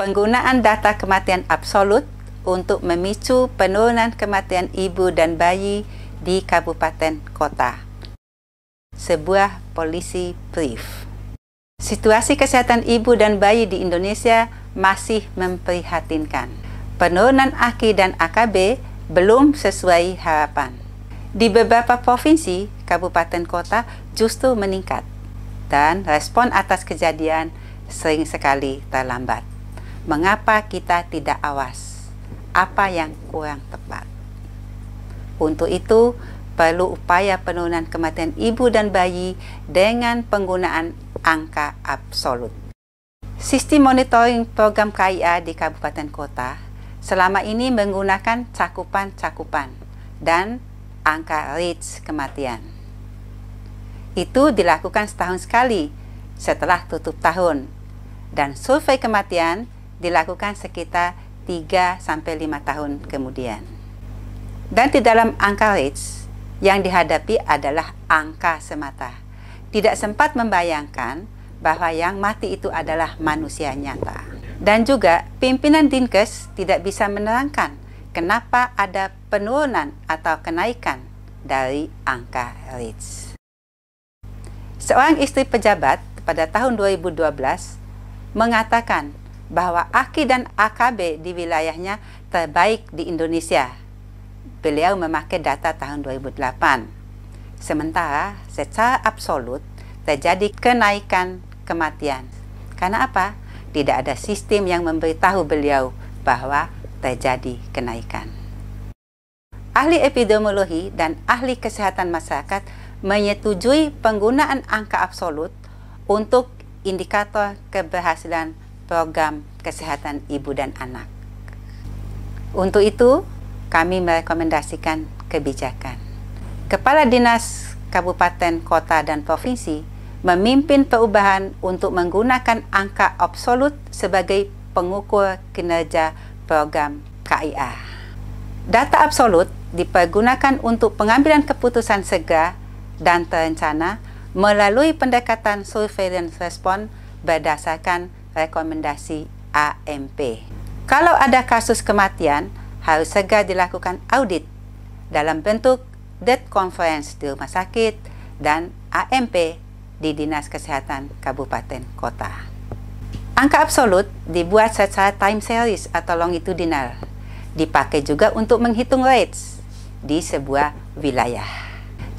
Penggunaan data kematian absolut untuk memicu penurunan kematian ibu dan bayi di kabupaten kota. Sebuah polisi brief. Situasi kesehatan ibu dan bayi di Indonesia masih memprihatinkan. Penurunan AKI dan AKB belum sesuai harapan. Di beberapa provinsi, kabupaten kota justru meningkat dan respon atas kejadian sering sekali terlambat mengapa kita tidak awas, apa yang kurang tepat. Untuk itu, perlu upaya penurunan kematian ibu dan bayi dengan penggunaan angka absolut. Sistem monitoring program KIA di kabupaten kota selama ini menggunakan cakupan-cakupan dan angka REACH kematian. Itu dilakukan setahun sekali setelah tutup tahun dan survei kematian dilakukan sekitar 3 sampai 5 tahun kemudian. Dan di dalam angka rates yang dihadapi adalah angka semata. Tidak sempat membayangkan bahwa yang mati itu adalah manusia nyata. Dan juga pimpinan Dinkes tidak bisa menerangkan kenapa ada penurunan atau kenaikan dari angka rates. Seorang istri pejabat pada tahun 2012 mengatakan bahwa AKI dan AKB di wilayahnya terbaik di Indonesia. Beliau memakai data tahun 2008. Sementara secara absolut terjadi kenaikan kematian. Karena apa? Tidak ada sistem yang memberitahu beliau bahwa terjadi kenaikan. Ahli epidemiologi dan ahli kesehatan masyarakat menyetujui penggunaan angka absolut untuk indikator keberhasilan program kesehatan ibu dan anak. Untuk itu, kami merekomendasikan kebijakan. Kepala Dinas Kabupaten, Kota, dan Provinsi memimpin perubahan untuk menggunakan angka absolut sebagai pengukur kinerja program KIA. Data absolut dipergunakan untuk pengambilan keputusan segera dan terencana melalui pendekatan surveillance respon berdasarkan rekomendasi AMP. Kalau ada kasus kematian, harus segera dilakukan audit dalam bentuk death conference di rumah sakit dan AMP di Dinas Kesehatan Kabupaten Kota. Angka absolut dibuat secara time series atau longitudinal. Dipakai juga untuk menghitung rates di sebuah wilayah.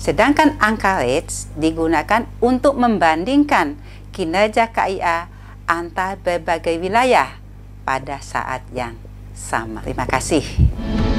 Sedangkan angka rates digunakan untuk membandingkan kinerja KIA antar berbagai wilayah pada saat yang sama. Terima kasih.